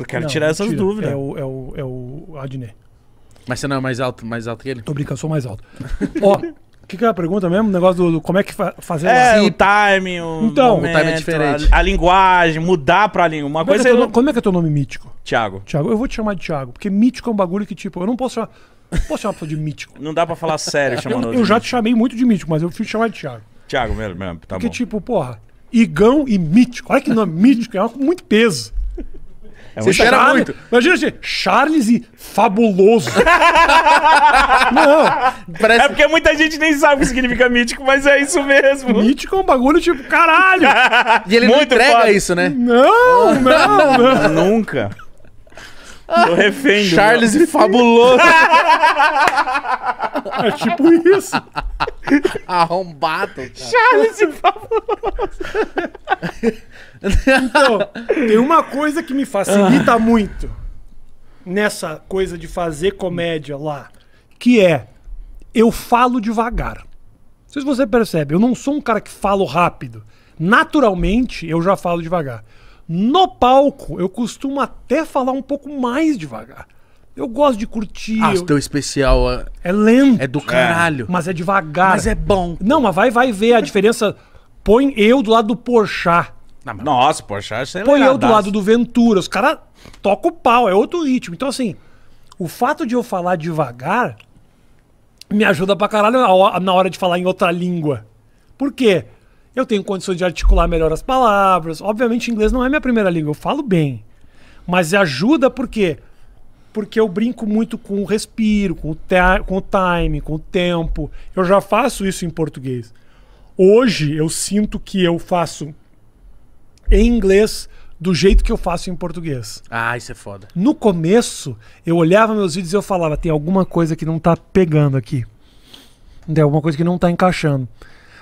Eu quero não, tirar essas dúvidas. É o, é o, é o Adnet. Mas você não é mais alto, mais alto que ele? Tô brincando, sou mais alto. Ó, o que, que é a pergunta mesmo? O negócio do, do como é que fa fazer é, assim? o time, o, então, momento, o time é diferente. A, a linguagem, mudar pra língua. Uma como coisa é, é Como é que é teu nome mítico? Tiago. Tiago, eu vou te chamar de Tiago, porque mítico é um bagulho que, tipo, eu não posso chamar. Não posso chamar pessoa de mítico. Não dá pra falar sério chamando. eu, eu já te chamei muito de mítico, mas eu fui chamar de Tiago. Tiago mesmo, mesmo, tá porque, bom. tipo, porra, Igão e mítico. Olha que nome mítico, é um com muito peso. É você cheira Charles... muito. Imagina, gente, assim, Charles e Fabuloso. não. Parece... É porque muita gente nem sabe o que significa mítico, mas é isso mesmo. Mítico é um bagulho tipo, caralho. e ele muito não entrega foda. isso, né? Não, não, não. Nunca. Tô refém. Charles e Fabuloso. é tipo isso. Arrombado. Cara. Charles e Fabuloso. Então, tem uma coisa que me facilita ah. muito nessa coisa de fazer comédia lá, que é eu falo devagar. Não sei se você percebe, eu não sou um cara que falo rápido. Naturalmente, eu já falo devagar. No palco, eu costumo até falar um pouco mais devagar. Eu gosto de curtir. Ah, seu teu especial é... é lento. É do caralho. É, mas é devagar. Mas é bom. Não, mas vai, vai ver a diferença. Põe eu do lado do Porchat. Não, Nossa, poxa, sei Põe eu do lado do Ventura, os caras tocam o pau, é outro ritmo. Então, assim, o fato de eu falar devagar me ajuda pra caralho na hora de falar em outra língua. Por quê? Eu tenho condições de articular melhor as palavras. Obviamente, inglês não é minha primeira língua, eu falo bem. Mas ajuda por quê? Porque eu brinco muito com o respiro, com o, com o time, com o tempo. Eu já faço isso em português. Hoje, eu sinto que eu faço em inglês do jeito que eu faço em português. Ah, isso é foda. No começo, eu olhava meus vídeos e eu falava, tem alguma coisa que não tá pegando aqui. Tem alguma coisa que não tá encaixando.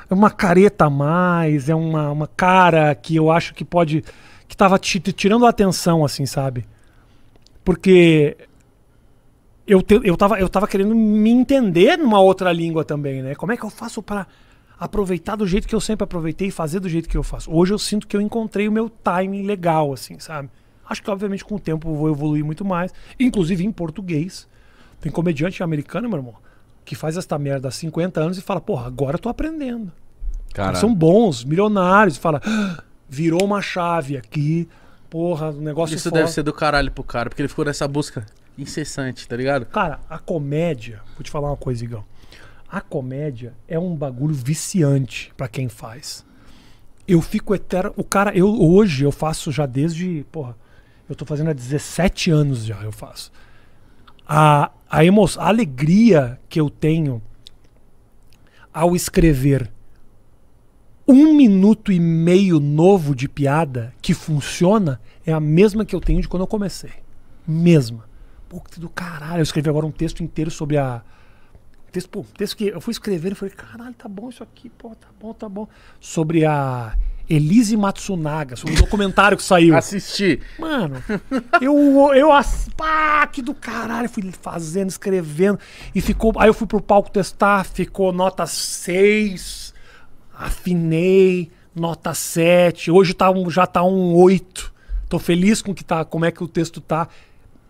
É uma careta a mais, é uma, uma cara que eu acho que pode... Que tava te, tirando a atenção, assim, sabe? Porque eu, te, eu, tava, eu tava querendo me entender numa outra língua também, né? Como é que eu faço para aproveitar do jeito que eu sempre aproveitei e fazer do jeito que eu faço. Hoje eu sinto que eu encontrei o meu timing legal, assim, sabe? Acho que, obviamente, com o tempo eu vou evoluir muito mais, inclusive em português. Tem comediante americano, meu irmão, que faz esta merda há 50 anos e fala, porra, agora eu tô aprendendo. Cara. São bons, milionários, fala, ah, virou uma chave aqui, porra, o um negócio Isso foda. deve ser do caralho pro cara, porque ele ficou nessa busca incessante, tá ligado? Cara, a comédia, vou te falar uma coisa, Igão. A comédia é um bagulho viciante para quem faz. Eu fico eterno. O cara, eu hoje eu faço já desde. Porra, eu tô fazendo há 17 anos já, eu faço. A, a, emo, a alegria que eu tenho ao escrever um minuto e meio novo de piada que funciona é a mesma que eu tenho de quando eu comecei. Mesma. Pô, que do caralho. Eu escrevi agora um texto inteiro sobre a Texto, pô, texto que eu fui escrevendo e falei, caralho, tá bom isso aqui, pô, tá bom, tá bom. Sobre a Elise Matsunaga, sobre o documentário que saiu. Assisti. Mano, eu, eu ass... pá, que do caralho. Fui fazendo, escrevendo. E ficou. Aí eu fui pro palco testar, ficou nota 6. Afinei, nota 7. Hoje tá um, já tá um 8. Tô feliz com que tá, como é que o texto tá.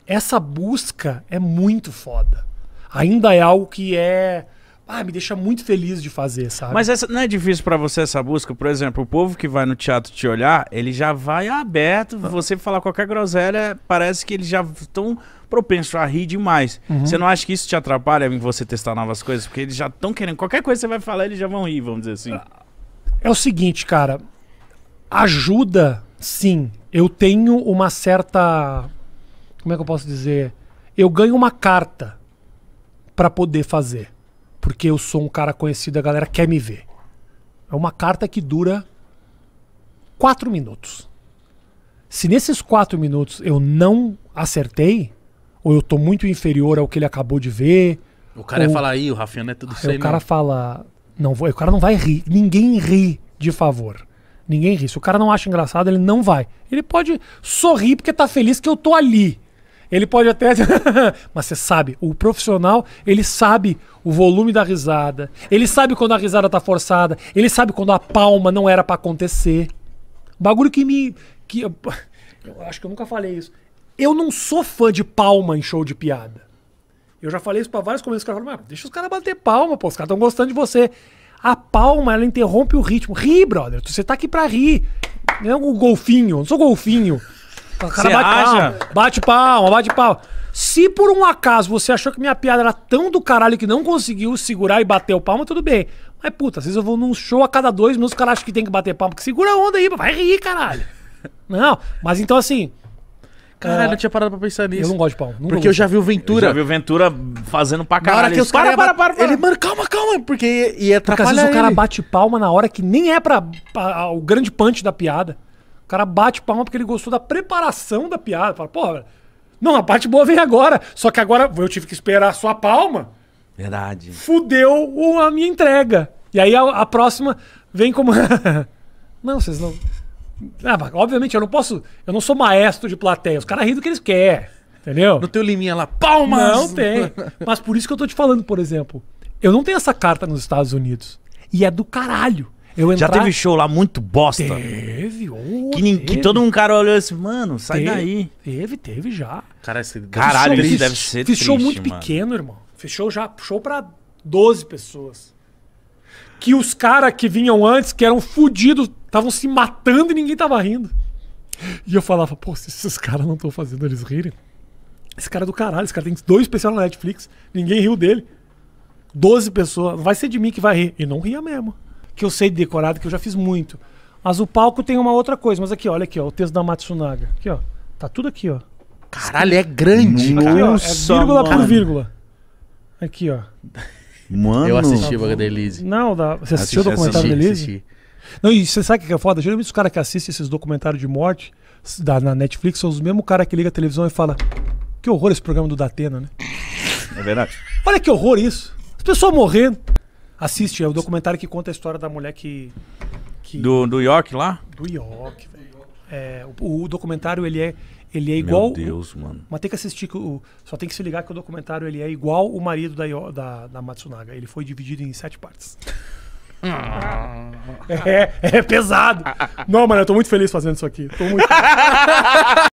Essa busca é muito foda ainda é algo que é. Ah, me deixa muito feliz de fazer, sabe? Mas essa, não é difícil para você essa busca? Por exemplo, o povo que vai no teatro te olhar, ele já vai aberto. Você falar qualquer groselha, parece que eles já estão propensos a rir demais. Uhum. Você não acha que isso te atrapalha em você testar novas coisas? Porque eles já estão querendo. Qualquer coisa que você vai falar, eles já vão rir, vamos dizer assim. É o seguinte, cara. Ajuda, sim. Eu tenho uma certa. Como é que eu posso dizer? Eu ganho uma carta para poder fazer. Porque eu sou um cara conhecido, a galera quer me ver. É uma carta que dura quatro minutos. Se nesses quatro minutos eu não acertei, ou eu tô muito inferior ao que ele acabou de ver. O cara ou... ia falar aí, o Rafinha não é tudo isso aí. O cara fala. Não, vou... o cara não vai rir. Ninguém ri de favor. Ninguém ri. Se o cara não acha engraçado, ele não vai. Ele pode sorrir porque tá feliz que eu tô ali. Ele pode até. Mas você sabe, o profissional, ele sabe o volume da risada. Ele sabe quando a risada tá forçada. Ele sabe quando a palma não era para acontecer. Bagulho que me. Que, eu, acho que eu nunca falei isso. Eu não sou fã de palma em show de piada. Eu já falei isso pra vários comentários. Os caras falam, deixa os caras bater palma, pô. Os caras estão gostando de você. A palma, ela interrompe o ritmo. Ri, brother. Você tá aqui pra rir. Não é um golfinho. Não sou golfinho. O cara bate acha? palma, bate palma, bate palma. Se por um acaso você achou que minha piada era tão do caralho que não conseguiu segurar e bater o palma, tudo bem. Mas puta, às vezes eu vou num show a cada dois minutos, o cara acha que tem que bater palma, que segura a onda aí, vai rir, caralho. Não, mas então assim, Caralho, é, eu tinha parado pra pensar nisso. Eu não gosto de palma. Porque gosto. eu já vi o Ventura. Eu já vi o Ventura fazendo pra caralho. Na hora que os para, cara para, para, para, Ele, mano, calma, calma. Porque ia atrapalhar Porque às vezes ele. o cara bate palma na hora que nem é pra, pra, o grande punch da piada cara bate palma porque ele gostou da preparação da piada. Fala, porra, não, a parte boa vem agora. Só que agora eu tive que esperar a sua palma. Verdade. Fudeu a minha entrega. E aí a, a próxima vem como. não, vocês não. Ah, obviamente, eu não posso. Eu não sou maestro de plateia. Os caras riem do que eles querem. Entendeu? Não tem o liminha lá, palmas! Não tem. Mas por isso que eu tô te falando, por exemplo. Eu não tenho essa carta nos Estados Unidos. E é do caralho. Eu Já teve show lá muito bosta. Teve, ô, que, que todo um cara olhou assim, mano, sai Teve. daí. Teve, teve já. Cara, esse Caralho, isso deve ser fechou triste, muito mano. pequeno, irmão. fechou já, show pra 12 pessoas. Que os caras que vinham antes, que eram fodidos estavam se matando e ninguém tava rindo. E eu falava, pô, se esses caras não estão fazendo eles rirem. Esse cara é do caralho, esse cara tem dois especiais na Netflix, ninguém riu dele. 12 pessoas, vai ser de mim que vai rir. E não ria mesmo que eu sei decorado, que eu já fiz muito. Mas o palco tem uma outra coisa. Mas aqui, olha aqui, ó, o texto da Matsunaga. Aqui, ó. Tá tudo aqui, ó. Caralho, é grande, cara. Aqui, ó, é vírgula mano. por vírgula. Aqui, ó. Mano. Eu assisti o Delise. Não, da... você assistiu o documentário da Não, e você sabe o que é foda? Geralmente os caras que assistem esses documentários de morte da, na Netflix são os mesmos caras que liga a televisão e fala que horror esse programa do Datena, né? É verdade. Olha que horror isso. As pessoas morrendo. Assiste, é o documentário que conta a história da mulher que. que... Do, do York lá? Do York, velho. É, o, o, documentário ele é, ele é igual. Meu Deus, o, mano. Mas tem que assistir. O, só tem que se ligar que o documentário ele é igual o marido da, da, da Matsunaga. Ele foi dividido em sete partes. Ah. é, é pesado. Não, mano, eu tô muito feliz fazendo isso aqui. Tô muito feliz.